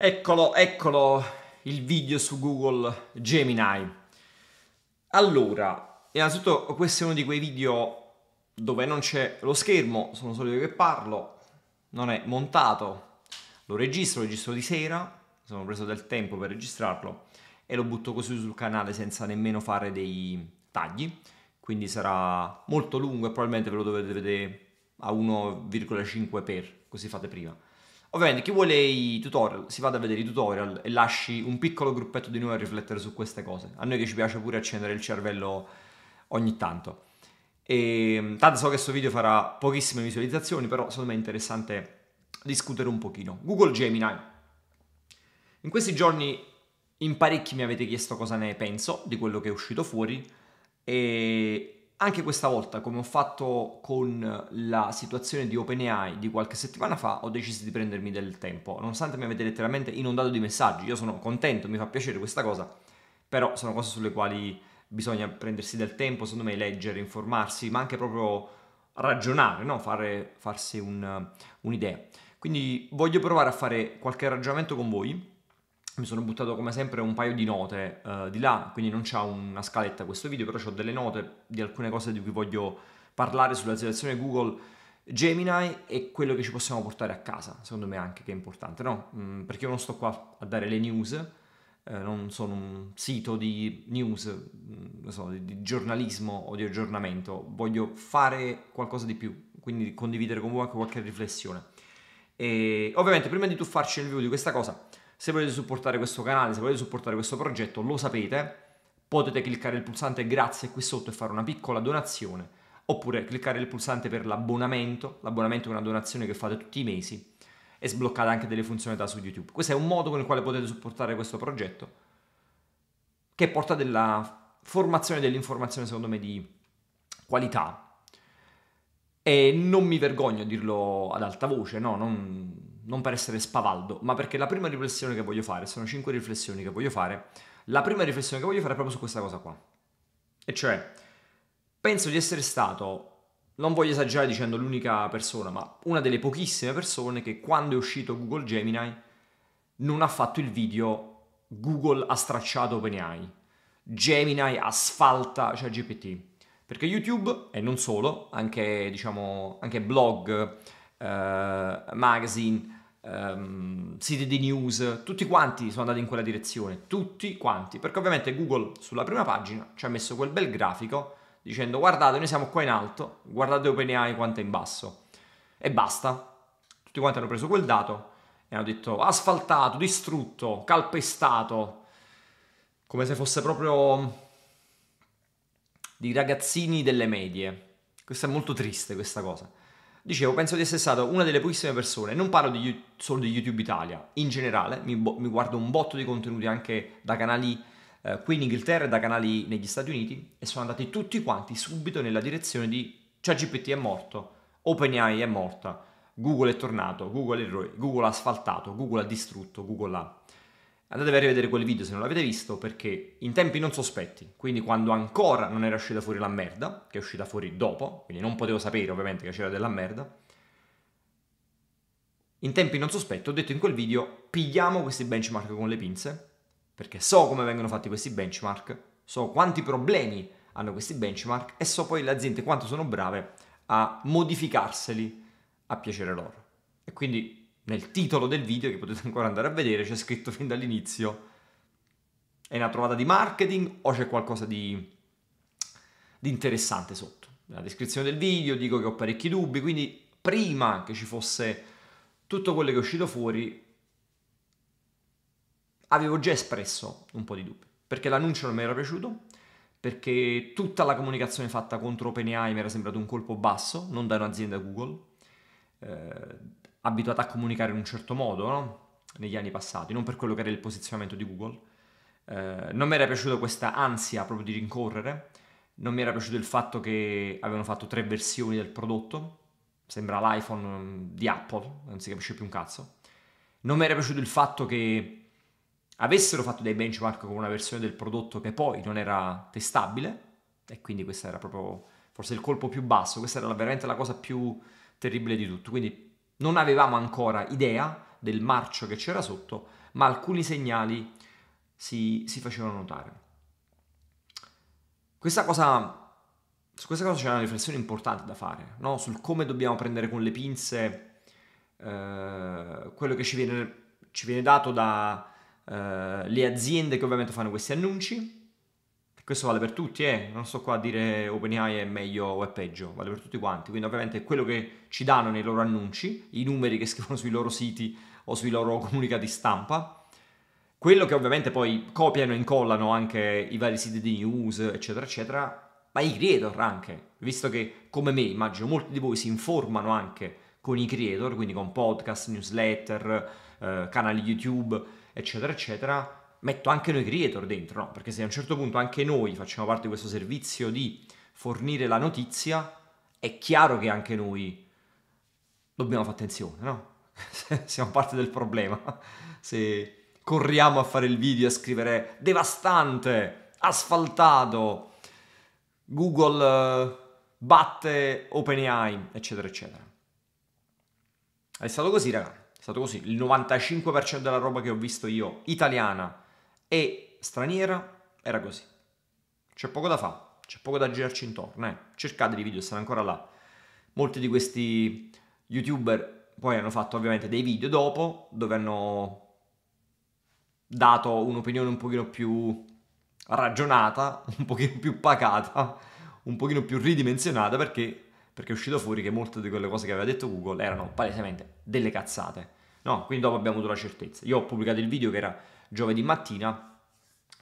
Eccolo, eccolo il video su Google Gemini. Allora, innanzitutto questo è uno di quei video dove non c'è lo schermo, sono solo io che parlo, non è montato, lo registro, lo registro di sera, sono preso del tempo per registrarlo e lo butto così sul canale senza nemmeno fare dei tagli, quindi sarà molto lungo e probabilmente ve lo dovete vedere a 1,5 per, così fate prima. Ovviamente chi vuole i tutorial si vada a vedere i tutorial e lasci un piccolo gruppetto di noi a riflettere su queste cose. A noi che ci piace pure accendere il cervello ogni tanto. E, ehm, tanto so che questo video farà pochissime visualizzazioni, però secondo me è interessante discutere un pochino. Google Gemini. In questi giorni in parecchi mi avete chiesto cosa ne penso di quello che è uscito fuori e anche questa volta, come ho fatto con la situazione di OpenAI di qualche settimana fa, ho deciso di prendermi del tempo, nonostante mi avete letteralmente inondato di messaggi. Io sono contento, mi fa piacere questa cosa, però sono cose sulle quali bisogna prendersi del tempo, secondo me, leggere, informarsi, ma anche proprio ragionare, no? Fare, farsi un, un'idea. Quindi voglio provare a fare qualche ragionamento con voi mi sono buttato come sempre un paio di note uh, di là, quindi non c'è una scaletta questo video, però ho delle note di alcune cose di cui voglio parlare sulla situazione Google Gemini e quello che ci possiamo portare a casa, secondo me anche che è importante, no? Mm, perché io non sto qua a dare le news, eh, non sono un sito di news, mh, mm, so, di, di giornalismo o di aggiornamento, voglio fare qualcosa di più, quindi condividere con voi anche qualche riflessione. E ovviamente prima di tuffarci nel video di questa cosa, se volete supportare questo canale, se volete supportare questo progetto, lo sapete, potete cliccare il pulsante grazie qui sotto e fare una piccola donazione, oppure cliccare il pulsante per l'abbonamento, l'abbonamento è una donazione che fate tutti i mesi e sbloccate anche delle funzionalità su YouTube. Questo è un modo con il quale potete supportare questo progetto che porta della formazione dell'informazione secondo me di qualità e non mi vergogno a dirlo ad alta voce, no, non, non per essere spavaldo, ma perché la prima riflessione che voglio fare, sono 5 riflessioni che voglio fare, la prima riflessione che voglio fare è proprio su questa cosa qua. E cioè, penso di essere stato, non voglio esagerare dicendo l'unica persona, ma una delle pochissime persone che quando è uscito Google Gemini non ha fatto il video Google ha stracciato OpenAI, Gemini asfalta cioè GPT. perché YouTube, e non solo, anche, diciamo, anche blog, eh, magazine, um, siti di news, tutti quanti sono andati in quella direzione, tutti quanti, perché ovviamente Google sulla prima pagina ci ha messo quel bel grafico dicendo guardate noi siamo qua in alto, guardate OpenAI quanto è in basso e basta. Tutti quanti hanno preso quel dato e hanno detto asfaltato, distrutto, calpestato, come se fosse proprio di ragazzini delle medie. Questo è molto triste questa cosa. Dicevo, penso di essere stato una delle pochissime persone, non parlo di, solo di YouTube Italia, in generale, mi, mi, guardo un botto di contenuti anche da canali eh, qui in Inghilterra e da canali negli Stati Uniti e sono andati tutti quanti subito nella direzione di ChatGPT cioè, è morto, OpenAI è morta, Google è tornato, Google è errore, Google ha asfaltato, Google ha distrutto, Google ha Andatevi a rivedere quel video se non l'avete visto perché in tempi non sospetti, quindi quando ancora non era uscita fuori la merda, che è uscita fuori dopo, quindi non potevo sapere ovviamente che c'era della merda, in tempi non sospetti ho detto in quel video pigliamo questi benchmark con le pinze, perché so come vengono fatti questi benchmark, so quanti problemi hanno questi benchmark e so poi le aziende quanto sono brave a modificarseli a piacere loro. E quindi nel titolo del video che potete ancora andare a vedere c'è scritto fin dall'inizio è una trovata di marketing o c'è qualcosa di, di interessante sotto. Nella descrizione del video dico che ho parecchi dubbi, quindi prima che ci fosse tutto quello che è uscito fuori avevo già espresso un po' di dubbi, perché l'annuncio non mi era piaciuto, perché tutta la comunicazione fatta contro OpenAI mi era sembrato un colpo basso, non da un'azienda Google. Eh, abituata a comunicare in un certo modo, no? Negli anni passati, non per quello che era il posizionamento di Google. Eh, non mi era piaciuta questa ansia proprio di rincorrere, non mi era piaciuto il fatto che avevano fatto tre versioni del prodotto, sembra l'iPhone mm, di Apple, non si capisce più un cazzo. Non mi era piaciuto il fatto che avessero fatto dei benchmark con una versione del prodotto che poi non era testabile, e quindi questo era proprio forse il colpo più basso, questa era veramente la cosa più terribile di tutto. Quindi non avevamo ancora idea del marcio che c'era sotto, ma alcuni segnali si, si facevano notare. Questa cosa, su questa cosa c'è una riflessione importante da fare, no? sul come dobbiamo prendere con le pinze eh, quello che ci viene, ci viene dato dalle eh, aziende che ovviamente fanno questi annunci, questo vale per tutti, eh? non sto qua a dire OpenAI è meglio o è peggio, vale per tutti quanti. Quindi ovviamente quello che ci danno nei loro annunci, i numeri che scrivono sui loro siti o sui loro comunicati stampa, quello che ovviamente poi copiano e incollano anche i vari siti di news, eccetera, eccetera, ma i creator anche, visto che come me immagino molti di voi si informano anche con i creator, quindi con podcast, newsletter, eh, canali YouTube, eccetera, eccetera metto anche noi creator dentro, no? Perché se a un certo punto anche noi facciamo parte di questo servizio di fornire la notizia, è chiaro che anche noi dobbiamo fare attenzione, no? Siamo parte del problema. Se corriamo a fare il video e a scrivere devastante, asfaltato, Google eh, batte OpenAI, eccetera, eccetera. È stato così, ragazzi. È stato così. Il 95% della roba che ho visto io, italiana, e straniera era così. C'è poco da fare, c'è poco da girarci intorno, eh. cercate di video, stanno ancora là. Molti di questi youtuber poi hanno fatto ovviamente dei video dopo dove hanno dato un'opinione un pochino più ragionata, un pochino più pacata, un pochino più ridimensionata perché, perché è uscito fuori che molte di quelle cose che aveva detto Google erano palesemente delle cazzate. No, quindi dopo abbiamo avuto la certezza. Io ho pubblicato il video che era giovedì mattina,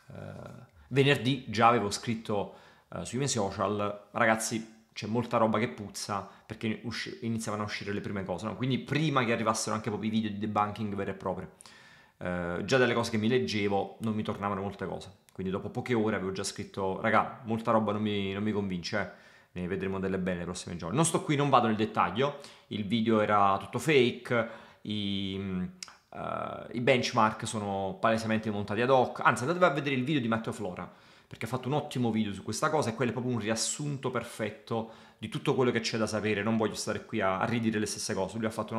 eh, venerdì già avevo scritto eh, sui miei social, ragazzi c'è molta roba che puzza perché usci- iniziavano a uscire le prime cose, no? quindi prima che arrivassero anche proprio i video di debunking vere e proprie. Eh, già dalle cose che mi leggevo non mi tornavano molte cose, quindi dopo poche ore avevo già scritto, raga, molta roba non mi, non mi convince, eh. ne vedremo delle belle nei prossimi giorni. Non sto qui, non vado nel dettaglio, il video era tutto fake, i Uh, I benchmark sono palesemente montati ad hoc, anzi andate a vedere il video di Matteo Flora, perché ha fatto un ottimo video su questa cosa e quello è proprio un riassunto perfetto di tutto quello che c'è da sapere, non voglio stare qui a, a ridire le stesse cose, lui ha fatto un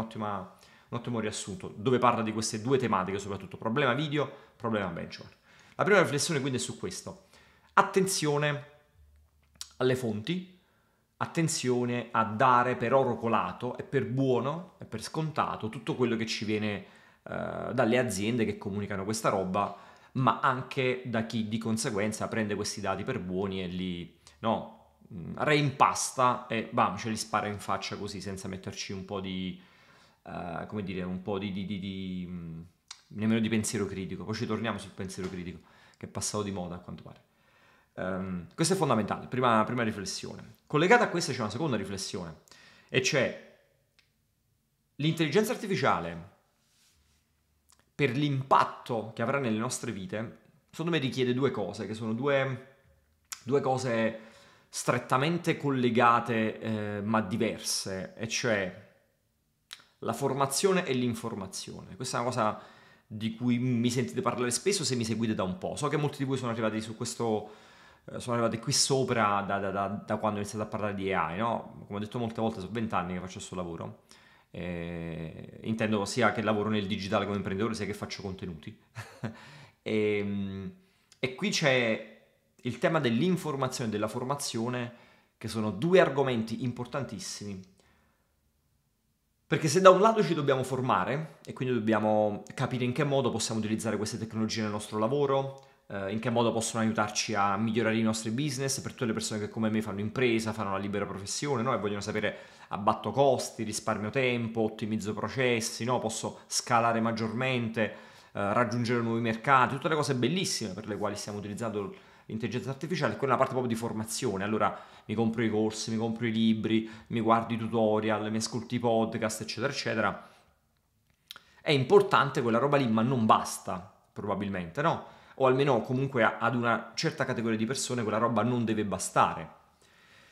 ottimo riassunto dove parla di queste due tematiche soprattutto, problema video, problema benchmark. La prima riflessione quindi è su questo, attenzione alle fonti, attenzione a dare per oro colato e per buono e per scontato tutto quello che ci viene eh, dalle aziende che comunicano questa roba, ma anche da chi di conseguenza prende questi dati per buoni e li no, mm, reimpasta e bam, ce li spara in faccia così senza metterci un po' di, eh, come dire, un po' di, di, di, di mh, mm, nemmeno di pensiero critico. Poi ci torniamo sul pensiero critico, che è passato di moda a quanto pare. Um, questo è fondamentale, prima, prima riflessione. Collegata a questa c'è una seconda riflessione, e cioè l'intelligenza artificiale per l'impatto che avrà nelle nostre vite, secondo me richiede due cose, che sono due, due cose strettamente collegate eh, ma diverse, e cioè la formazione e l'informazione. Questa è una cosa di cui mi sentite parlare spesso se mi seguite da un po'. So che molti di voi sono arrivati su questo eh, sono arrivati qui sopra da, da, da, da quando ho iniziato a parlare di AI, no? Come ho detto molte volte, sono vent'anni che faccio questo lavoro. Eh, intendo sia che lavoro nel digitale come imprenditore, sia che faccio contenuti. e, ehm, e qui c'è il tema dell'informazione e della formazione, che sono due argomenti importantissimi perché se da un lato ci dobbiamo formare e quindi dobbiamo capire in che modo possiamo utilizzare queste tecnologie nel nostro lavoro, eh, in che modo possono aiutarci a migliorare i nostri business per tutte le persone che come me fanno impresa, fanno una libera professione no? e vogliono sapere abbatto costi, risparmio tempo, ottimizzo processi, no? posso scalare maggiormente, eh, raggiungere nuovi mercati, tutte le cose bellissime per le quali stiamo utilizzando l'intelligenza artificiale, quella è una parte proprio di formazione, allora mi compro i corsi, mi compro i libri, mi guardo i tutorial, mi ascolto i podcast, eccetera, eccetera. È importante quella roba lì, ma non basta, probabilmente, no? o almeno comunque ad una certa categoria di persone quella roba non deve bastare.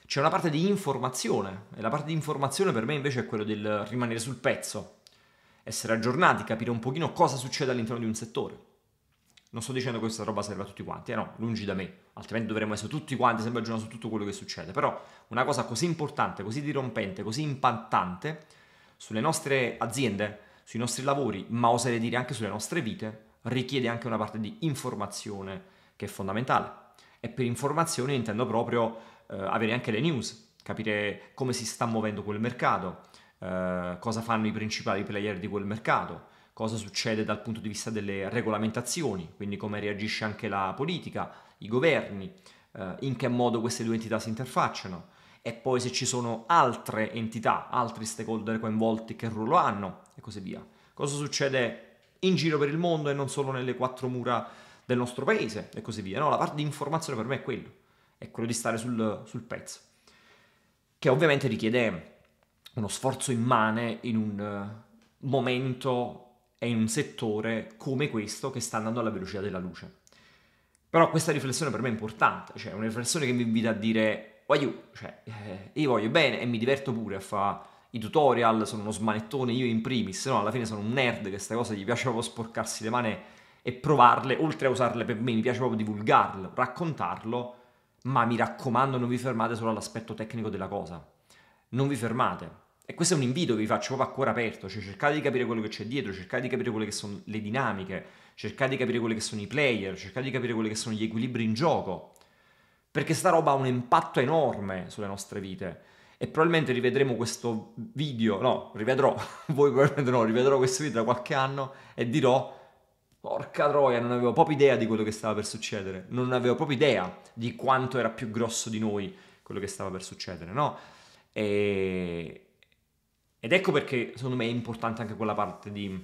C'è una parte di informazione e la parte di informazione per me invece è quella del rimanere sul pezzo, essere aggiornati, capire un pochino cosa succede all'interno di un settore. Non sto dicendo che questa roba serve a tutti quanti, eh no, lungi da me, altrimenti dovremmo essere tutti quanti sempre aggiornati su tutto quello che succede, però una cosa così importante, così dirompente, così impattante sulle nostre aziende, sui nostri lavori, ma oserei dire anche sulle nostre vite, richiede anche una parte di informazione che è fondamentale. E per informazione intendo proprio eh, avere anche le news, capire come si sta muovendo quel mercato, eh, cosa fanno i principali player di quel mercato, cosa succede dal punto di vista delle regolamentazioni, quindi come reagisce anche la politica, i governi, eh, in che modo queste due entità si interfacciano e poi se ci sono altre entità, altri stakeholder coinvolti che ruolo hanno e così via. Cosa succede in giro per il mondo e non solo nelle quattro mura del nostro paese e così via. No, la parte di informazione per me è quello, è quello di stare sul, sul pezzo, che ovviamente richiede uno sforzo immane in un eh, momento e in un settore come questo che sta andando alla velocità della luce. Però questa riflessione per me è importante, cioè una riflessione che mi invita a dire, voglio, cioè, eh, io voglio bene e mi diverto pure a fare i tutorial, sono uno smanettone, io in primis, no, alla fine sono un nerd che queste cose gli piace proprio sporcarsi le mani e provarle, oltre a usarle per me, mi piace proprio divulgarlo, raccontarlo, ma mi raccomando non vi fermate solo all'aspetto tecnico della cosa, non vi fermate. E questo è un invito che vi faccio proprio a cuore aperto, cioè cercate di capire quello che c'è dietro, cercate di capire quelle che sono le dinamiche, cercate di capire quelle che sono i player, cercate di capire quelli che sono gli equilibri in gioco, perché sta roba ha un impatto enorme sulle nostre vite e probabilmente rivedremo questo video, no, rivedrò, voi probabilmente no, rivedrò questo video tra qualche anno e dirò Porca troia, non avevo proprio idea di quello che stava per succedere, non avevo proprio idea di quanto era più grosso di noi quello che stava per succedere, no? E... Ed ecco perché secondo me è importante anche quella parte di,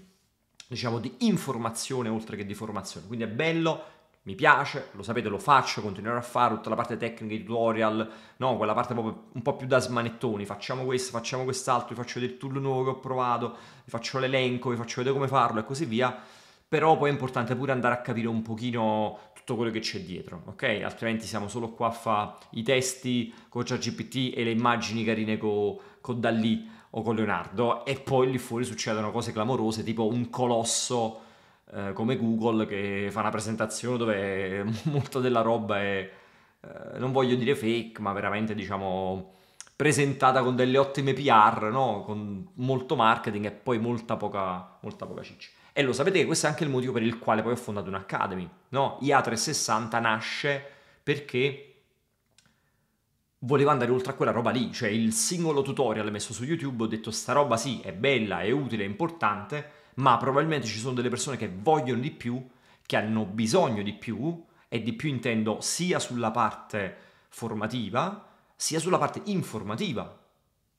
diciamo, di informazione oltre che di formazione. Quindi è bello mi piace, lo sapete, lo faccio, continuerò a fare tutta la parte tecnica, i tutorial, no, quella parte proprio un po' più da smanettoni, facciamo questo, facciamo quest'altro, vi faccio vedere il tool nuovo che ho provato, vi faccio l'elenco, vi faccio vedere come farlo e così via, però poi è importante pure andare a capire un pochino tutto quello che c'è dietro, ok? Altrimenti siamo solo qua a fare i testi con ChatGPT e le immagini carine con, con Dalì o con Leonardo e poi lì fuori succedono cose clamorose, tipo un colosso eh, come Google che fa una presentazione dove molta della roba è, eh, non voglio dire fake, ma veramente diciamo presentata con delle ottime PR, no? con molto marketing e poi molta poca, molta poca ciccia. E lo sapete che questo è anche il motivo per il quale poi ho fondato un'Academy. No? IA360 nasce perché volevo andare oltre a quella roba lì, cioè il singolo tutorial messo su YouTube, ho detto sta roba sì, è bella, è utile, è importante, ma probabilmente ci sono delle persone che vogliono di più, che hanno bisogno di più, e di più intendo sia sulla parte formativa, sia sulla parte informativa.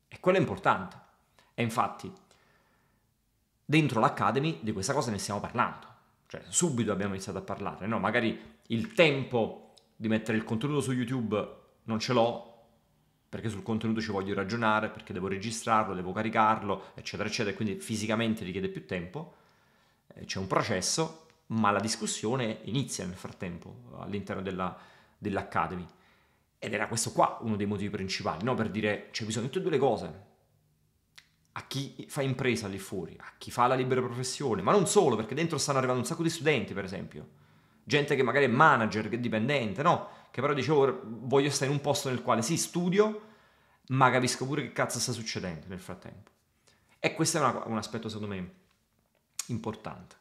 E quello è importante. E infatti, dentro l'Academy di questa cosa ne stiamo parlando. Cioè, subito abbiamo iniziato a parlare, no? Magari il tempo di mettere il contenuto su YouTube non ce l'ho, perché sul contenuto ci voglio ragionare, perché devo registrarlo, devo caricarlo, eccetera, eccetera, quindi fisicamente richiede più tempo, eh, c'è un processo, ma la discussione inizia nel frattempo all'interno della, dell'Academy. Ed era questo qua uno dei motivi principali, no? per dire c'è bisogno di tutte e due le cose. A chi fa impresa lì fuori, a chi fa la libera professione, ma non solo, perché dentro stanno arrivando un sacco di studenti, per esempio, gente che magari è manager, che è dipendente, no? che però dicevo voglio stare in un posto nel quale sì studio, ma capisco pure che cazzo sta succedendo nel frattempo. E questo è una, un aspetto secondo me importante.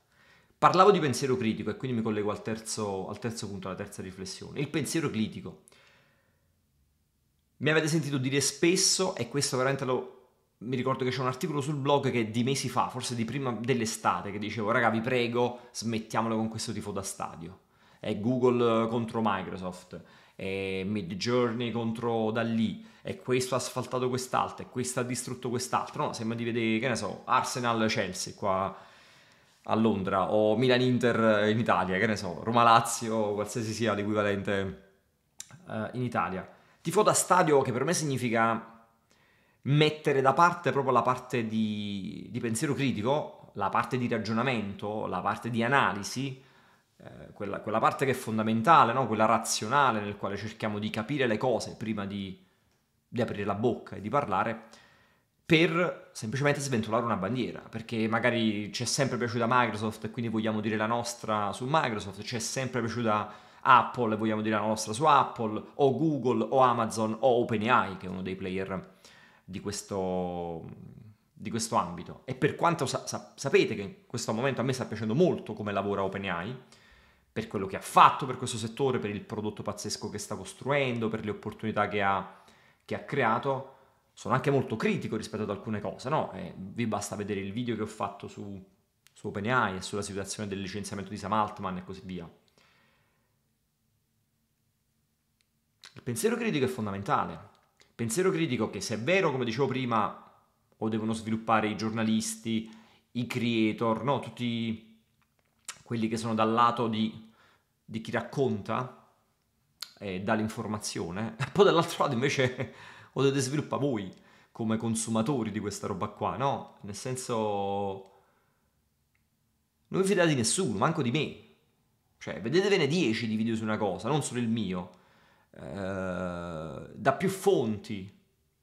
Parlavo di pensiero critico e quindi mi collego al terzo, al terzo punto, alla terza riflessione. Il pensiero critico. Mi avete sentito dire spesso, e questo veramente lo, mi ricordo che c'è un articolo sul blog che di mesi fa, forse di prima dell'estate, che dicevo, raga, vi prego, smettiamolo con questo tifo da stadio è Google eh, contro Microsoft, è Midjourney contro da lì, e questo ha asfaltato quest'altro, e questo ha distrutto quest'altro. No, sembra di vedere, che ne so, Arsenal-Chelsea qua a Londra, o Milan-Inter eh, in Italia, che ne so, Roma-Lazio, qualsiasi sia l'equivalente uh, in Italia. Tifo da stadio che per me significa mettere da parte proprio la parte di, di pensiero critico, la parte di ragionamento, la parte di analisi, eh, quella, quella, parte che è fondamentale, no? quella razionale nel quale cerchiamo di capire le cose prima di, di aprire la bocca e di parlare, per semplicemente sventolare una bandiera, perché magari ci è sempre piaciuta Microsoft e quindi vogliamo dire la nostra su Microsoft, ci è sempre piaciuta Apple e vogliamo dire la nostra su Apple, o Google, o Amazon, o OpenAI, che è uno dei player di questo, di questo ambito. E per quanto sa- sapete che in questo momento a me sta piacendo molto come lavora OpenAI, per quello che ha fatto per questo settore, per il prodotto pazzesco che sta costruendo, per le opportunità che ha, che ha creato. Sono anche molto critico rispetto ad alcune cose, no? Eh, vi basta vedere il video che ho fatto su, su OpenAI e sulla situazione del licenziamento di Sam Altman e così via. Il pensiero critico è fondamentale. Pensiero critico che se è vero, come dicevo prima, o devono sviluppare i giornalisti, i creator, no? Tutti quelli che sono dal lato di, di chi racconta e eh, dà l'informazione, poi dall'altro lato invece potete sviluppa voi come consumatori di questa roba qua, no? Nel senso, non vi fidate di nessuno, manco di me. Cioè, vedetevene 10 di video su una cosa, non solo il mio. Eh, da più fonti,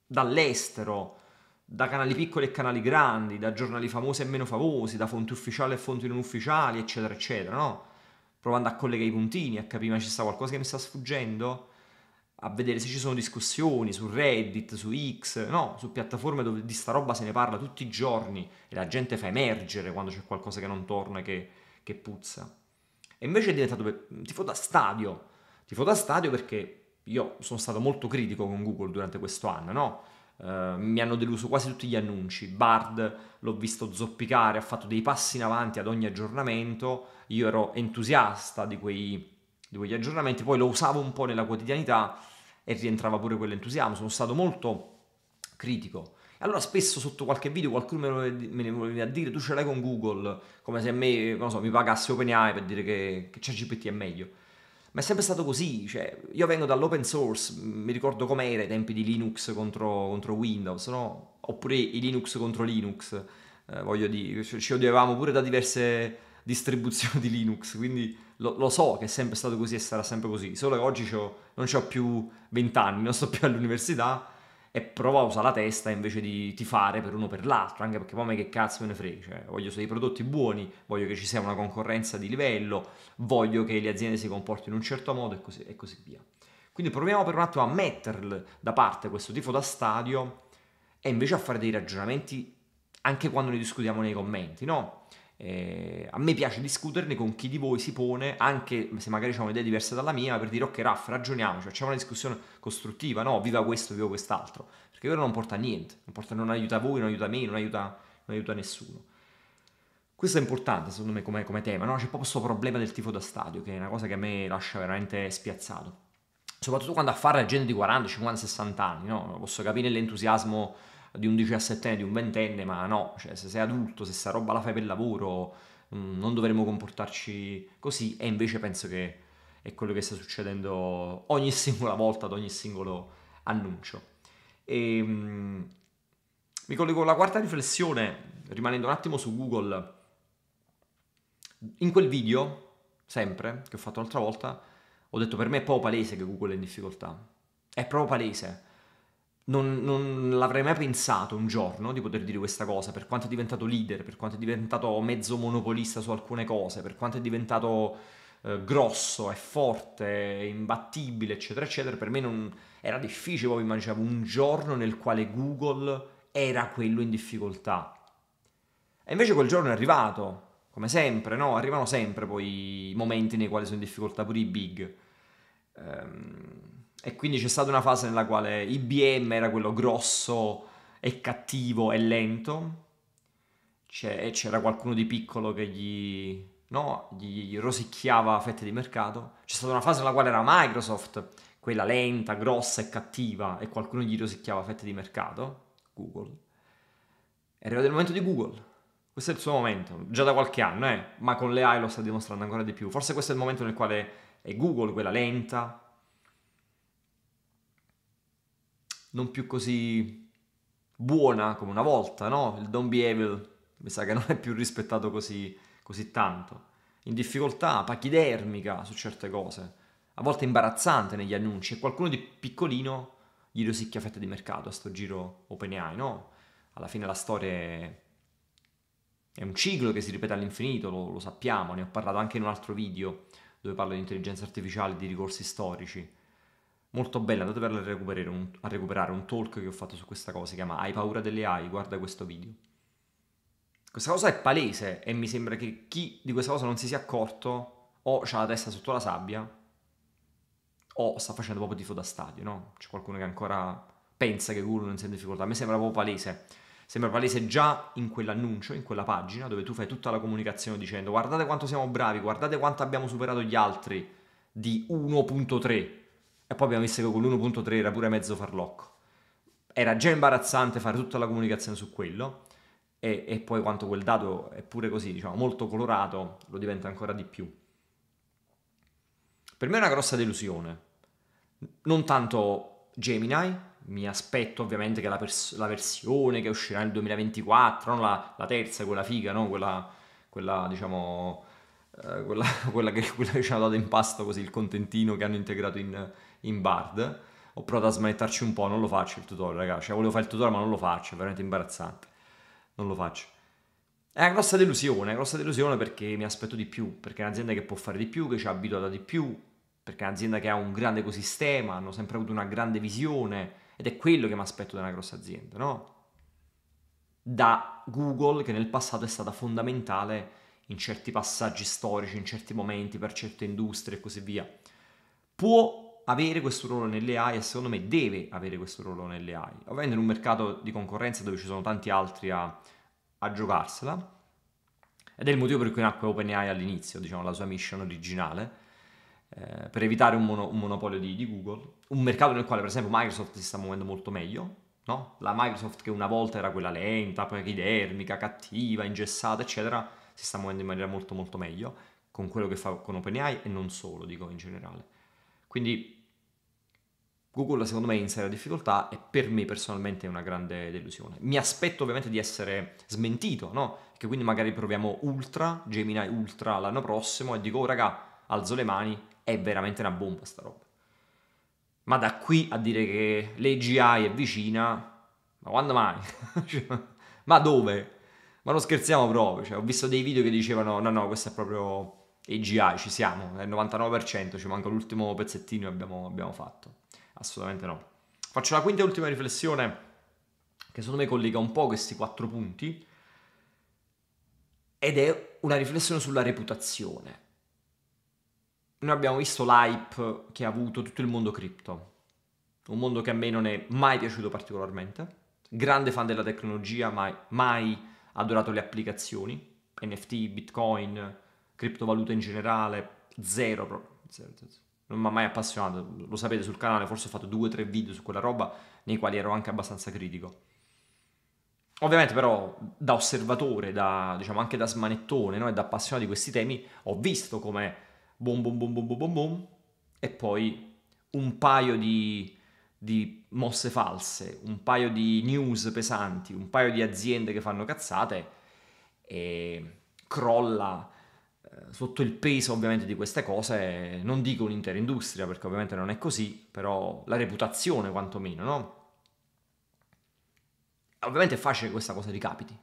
dall'estero, da canali piccoli e canali grandi, da giornali famosi e meno famosi, da fonti ufficiali e fonti non ufficiali, eccetera, eccetera, no? Provando a collegare i puntini, a capire se ci sta qualcosa che mi sta sfuggendo, a vedere se ci sono discussioni su Reddit, su X, no? Su piattaforme dove di sta roba se ne parla tutti i giorni e la gente fa emergere quando c'è qualcosa che non torna, che, che puzza. E invece è diventato tifo da stadio, tifo da stadio perché io sono stato molto critico con Google durante questo anno, no? Eh, mi hanno deluso quasi tutti gli annunci. Bard l'ho visto zoppicare, ha fatto dei passi in avanti ad ogni aggiornamento. Io ero entusiasta di, quei, di quegli aggiornamenti, poi lo usavo un po' nella quotidianità e rientrava pure quell'entusiasmo. Sono stato molto critico. allora spesso sotto qualche video qualcuno me ne voleva dire tu ce l'hai con Google, come se a me so, mi pagasse OpenAI per dire che, che CGPT è meglio. Ma è sempre stato così, cioè, io vengo dall'open source, mi ricordo com'era i tempi di Linux contro, contro Windows, no? oppure i Linux contro Linux, eh, voglio dire, ci odiavamo pure da diverse distribuzioni di Linux, quindi lo, lo, so che è sempre stato così e sarà sempre così, solo che oggi non ho più 20 anni, non sto più all'università, e prova a usare la testa invece di tifare per uno per l'altro, anche perché poi a me che cazzo me ne frega, cioè, voglio dei prodotti buoni, voglio che ci sia una concorrenza di livello, voglio che le aziende si comportino in un certo modo e così, e così via. Quindi proviamo per un attimo a metterle da parte questo tifo da stadio e invece a fare dei ragionamenti anche quando ne discutiamo nei commenti, no? Eh, a me piace discuterne con chi di voi si pone, anche se magari ha un'idea diversa dalla mia, per dire ok Raff, ragioniamoci, facciamo una discussione costruttiva, no, viva questo, viva quest'altro, perché quello non porta a niente, non, porta, non aiuta voi, non aiuta me, non aiuta, non aiuta nessuno. Questo è importante secondo me come, come tema, no? c'è proprio questo problema del tifo da stadio, che è una cosa che a me lascia veramente spiazzato. Soprattutto quando a fare la gente di 40, 50, 60 anni, no? posso capire l'entusiasmo di un diciassettenne, di un ventenne, ma no, cioè se sei adulto, se sta roba la fai per lavoro, mm, non dovremmo comportarci così e invece penso che è quello che sta succedendo ogni singola volta, ad ogni singolo annuncio. E, ehm, mi collego alla quarta riflessione, rimanendo un attimo su Google. In quel video, sempre, che ho fatto l'altra volta, ho detto per me è proprio palese che Google è in difficoltà. È proprio palese non, non, l'avrei mai pensato un giorno di poter dire questa cosa, per quanto è diventato leader, per quanto è diventato mezzo monopolista su alcune cose, per quanto è diventato eh, grosso, è forte, è imbattibile, eccetera, eccetera, per me non, era difficile proprio immaginare un giorno nel quale Google era quello in difficoltà. E invece quel giorno è arrivato, come sempre, no? Arrivano sempre poi i momenti nei quali sono in difficoltà pure i big. Ehm e quindi c'è stata una fase nella quale IBM era quello grosso e cattivo e lento. C'è, c'era qualcuno di piccolo che gli, no, gli rosicchiava fette di mercato. C'è stata una fase nella quale era Microsoft, quella lenta, grossa e cattiva, e qualcuno gli rosicchiava fette di mercato. Google. È arrivato il momento di Google. Questo è il suo momento, già da qualche anno, eh? ma con le AI lo sta dimostrando ancora di più. Forse questo è il momento nel quale è Google quella lenta, non più così buona come una volta, no? Il don't be evil mi sa che non è più rispettato così, così tanto. In difficoltà, pachidermica su certe cose, a volte imbarazzante negli annunci e qualcuno di piccolino gli rosicchia fette di mercato a sto giro OpenAI, no? Alla fine la storia è... è un ciclo che si ripete all'infinito, lo, lo sappiamo, ne ho parlato anche in un altro video dove parlo di intelligenza artificiale di ricorsi storici molto bella, andate a recuperare, un, a recuperare un talk che ho fatto su questa cosa, si chiama Hai paura delle AI, guarda questo video. Questa cosa è palese e mi sembra che chi di questa cosa non si sia accorto o ha la testa sotto la sabbia o sta facendo proprio tifo da stadio, no? C'è qualcuno che ancora pensa che Guru non sia in difficoltà, a me sembra proprio palese. Sembra palese già in quell'annuncio, in quella pagina dove tu fai tutta la comunicazione dicendo guardate quanto siamo bravi, guardate quanto abbiamo superato gli altri di 1.3 e poi abbiamo visto che con l'1.3 era pure mezzo farlocco. Era già imbarazzante fare tutta la comunicazione su quello. E, e, poi quanto quel dato è pure così, diciamo, molto colorato, lo diventa ancora di più. Per me è una grossa delusione. Non tanto Gemini, mi aspetto ovviamente che la, pers- la versione che uscirà nel 2024, non la, la terza, quella figa, no? quella, quella, diciamo, eh, quella, quella, che, quella che ci hanno dato in pasto così, il contentino che hanno integrato in, in Bard. Ho provato a smanettarci un po', non lo faccio il tutorial, ragazzi. Cioè, volevo fare il tutorial, ma non lo faccio, è veramente imbarazzante. Non lo faccio. È una grossa delusione, è una grossa delusione perché mi aspetto di più, perché è un'azienda che può fare di più, che ci ha abituato di più, perché è un'azienda che ha un grande ecosistema, hanno sempre avuto una grande visione ed è quello che mi aspetto da una grossa azienda, no? Da Google che nel passato è stata fondamentale in certi passaggi storici, in certi momenti, per certe industrie e così via. Può avere questo ruolo nelle AI e secondo me deve avere questo ruolo nelle AI. Ovviamente in un mercato di concorrenza dove ci sono tanti altri a, a giocarsela ed è il motivo per cui nacque OpenAI all'inizio, diciamo la sua mission originale, eh, per evitare un, mono, un monopolio di, di, Google, un mercato nel quale per esempio Microsoft si sta muovendo molto meglio, no? la Microsoft che una volta era quella lenta, pachidermica, cattiva, ingessata, eccetera, si sta muovendo in maniera molto molto meglio con quello che fa con OpenAI e non solo, dico in generale. Quindi Google secondo me è in seria difficoltà e per me personalmente è una grande delusione. Mi aspetto ovviamente di essere smentito, no? Che quindi magari proviamo Ultra, Gemini Ultra l'anno prossimo e dico, oh raga, alzo le mani, è veramente una bomba sta roba. Ma da qui a dire che l'AGI è vicina, ma quando mai? Cioè, ma dove? Ma non scherziamo proprio, cioè, ho visto dei video che dicevano no no, questo è proprio AGI, ci siamo, è il 99%, ci manca l'ultimo pezzettino e abbiamo, abbiamo fatto. Assolutamente no. Faccio la quinta e ultima riflessione che secondo me collega un po' questi quattro punti ed è una riflessione sulla reputazione. Noi abbiamo visto l'hype che ha avuto tutto il mondo cripto, un mondo che a me non è mai piaciuto particolarmente, grande fan della tecnologia, mai, mai adorato le applicazioni, NFT, Bitcoin, criptovalute in generale, zero, zero, zero non mi ha mai appassionato, lo sapete sul canale, forse ho fatto due o tre video su quella roba nei quali ero anche abbastanza critico. Ovviamente però da osservatore, da, diciamo anche da smanettone no? e da appassionato di questi temi, ho visto come boom boom boom boom boom boom boom e poi un paio di, di mosse false, un paio di news pesanti, un paio di aziende che fanno cazzate e crolla sotto il peso ovviamente di queste cose, non dico un'intera industria perché ovviamente non è così, però la reputazione quantomeno, no? Ovviamente è facile che questa cosa ricapiti.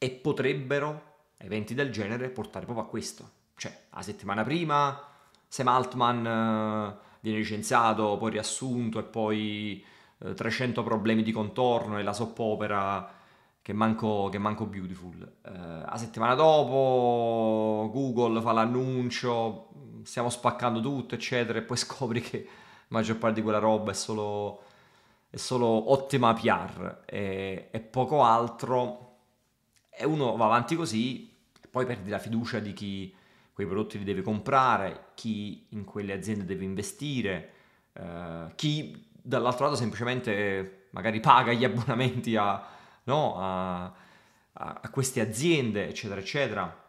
E potrebbero eventi del genere portare proprio a questo. Cioè, la settimana prima Sam Altman eh, viene licenziato, poi riassunto e poi 300 eh, problemi di contorno e la soppopera che manco, che manco Beautiful. Eh, la settimana dopo Google fa l'annuncio, stiamo spaccando tutto, eccetera, e poi scopri che la maggior parte di quella roba è solo, è solo ottima PR e, e, poco altro. E uno va avanti così, poi perdi la fiducia di chi quei prodotti li deve comprare, chi in quelle aziende deve investire, eh, chi dall'altro lato semplicemente eh, magari paga gli abbonamenti a no? a, a, a queste aziende, eccetera, eccetera.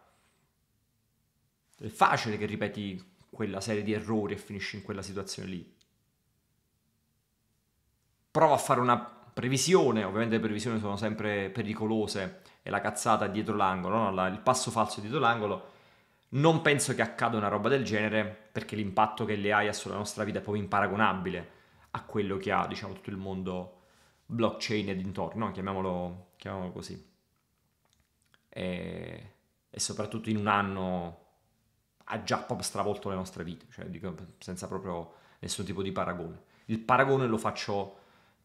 È facile che ripeti quella serie di errori e finisci in quella situazione lì. Prova a fare una previsione, ovviamente le previsioni sono sempre pericolose, è la cazzata dietro l'angolo, no? il passo falso dietro l'angolo. Non penso che accada una roba del genere perché l'impatto che le AI ha sulla nostra vita è proprio imparagonabile a quello che ha diciamo, tutto il mondo blockchain e dintorno, chiamiamolo, chiamiamolo così. E, e, soprattutto in un anno ha già proprio stravolto le nostre vite, cioè dico, senza proprio nessun tipo di paragone. Il paragone lo faccio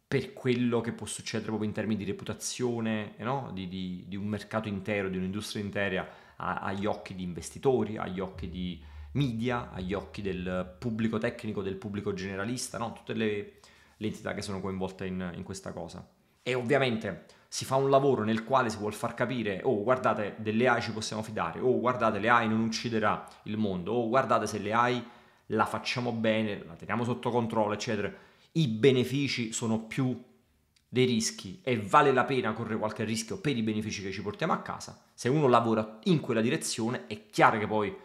per quello che può succedere proprio in termini di reputazione, no? di, di, di, un mercato intero, di un'industria intera, a, agli occhi di investitori, agli occhi di media, agli occhi del pubblico tecnico, del pubblico generalista, no? tutte le, le entità che sono coinvolte in, in questa cosa. E ovviamente si fa un lavoro nel quale si vuol far capire, oh guardate, delle AI ci possiamo fidare, oh guardate, le AI non ucciderà il mondo, oh guardate se le AI la facciamo bene, la teniamo sotto controllo, eccetera. I benefici sono più dei rischi e vale la pena correre qualche rischio per i benefici che ci portiamo a casa. Se uno lavora in quella direzione, è chiaro che poi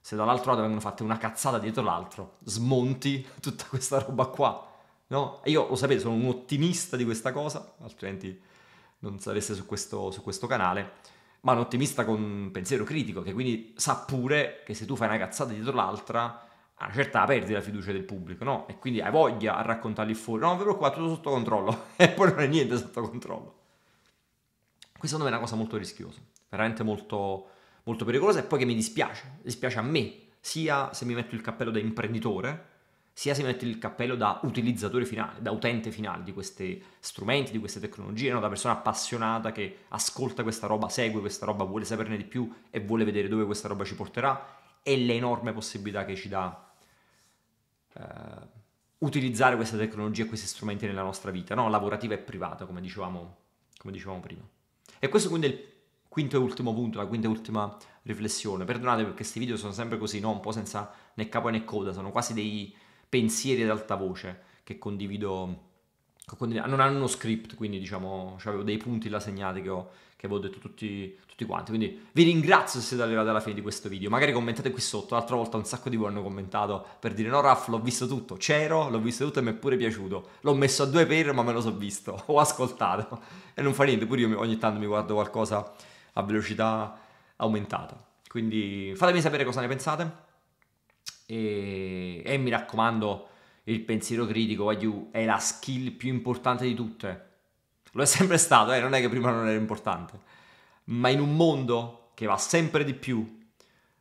se dall'altro lato vengono fatte una cazzata dietro l'altro, smonti tutta questa roba qua. No? Io lo sapete, sono un ottimista di questa cosa, altrimenti non sareste su questo, su questo canale ma un ottimista con un pensiero critico, che quindi sa pure che se tu fai una cazzata dietro l'altra, a una certa perdi la fiducia del pubblico, no? E quindi hai voglia a raccontarli fuori. No, non vi preoccupate, tutto sotto controllo. e poi non è niente sotto controllo. Questa secondo me è una cosa molto rischiosa, veramente molto, molto pericolosa e poi che mi dispiace. Dispiace a me, sia se mi metto il cappello da imprenditore, sia se mette il cappello da utilizzatore finale, da utente finale di questi strumenti, di queste tecnologie, no? da persona appassionata che ascolta questa roba, segue questa roba, vuole saperne di più e vuole vedere dove questa roba ci porterà e l'enorme possibilità che ci dà eh, utilizzare queste tecnologie e questi strumenti nella nostra vita, no? lavorativa e privata, come dicevamo, come dicevamo prima. E questo quindi è il quinto e ultimo punto, la quinta e ultima riflessione. Perdonate perché questi video sono sempre così, no? un po' senza né capo né coda, sono quasi dei pensieri ad alta voce che condivido, ah, non hanno uno script, quindi diciamo, cioè avevo dei punti là segnati che, ho, che avevo detto tutti, tutti, quanti. Quindi vi ringrazio se siete arrivati alla fine di questo video. Magari commentate qui sotto. L'altra volta un sacco di voi hanno commentato per dire: No, Raff, l'ho visto tutto. C'ero, l'ho visto tutto e mi è pure piaciuto. L'ho messo a due per, ma me lo so visto. Ho ascoltato. E non fa niente, pure io ogni tanto mi guardo qualcosa a velocità aumentata. Quindi fatemi sapere cosa ne pensate e, e mi raccomando, il pensiero critico Wagyu, è la skill più importante di tutte. Lo è sempre stato, eh? non è che prima non era importante. Ma in un mondo che va sempre di più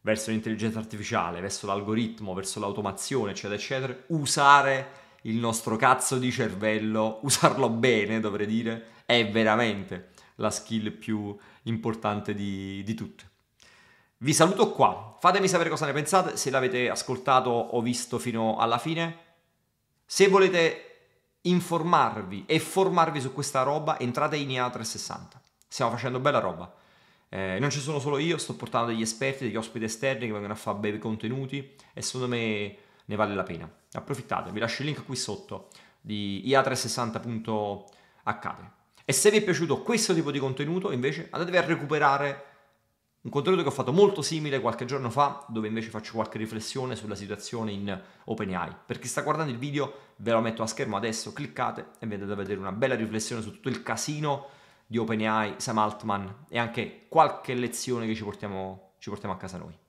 verso l'intelligenza artificiale, verso l'algoritmo, verso l'automazione, eccetera, eccetera, usare il nostro cazzo di cervello, usarlo bene, dovrei dire, è veramente la skill più importante di, di tutte. Vi saluto qua, fatemi sapere cosa ne pensate, se l'avete ascoltato o visto fino alla fine. Se volete informarvi e formarvi su questa roba, entrate in IA360. Stiamo facendo bella roba. Eh, non ci sono solo io, sto portando degli esperti, degli ospiti esterni che vengono a fare bei contenuti e secondo me ne vale la pena. Approfittate, vi lascio il link qui sotto di ia360.accade. E se vi è piaciuto questo tipo di contenuto, invece, andatevi a recuperare un contenuto che ho fatto molto simile qualche giorno fa, dove invece faccio qualche riflessione sulla situazione in OpenAI. Per chi sta guardando il video, ve lo metto a schermo adesso, cliccate e vedete a vedere una bella riflessione su tutto il casino di OpenAI, Sam Altman e anche qualche lezione che ci portiamo, ci portiamo a casa noi.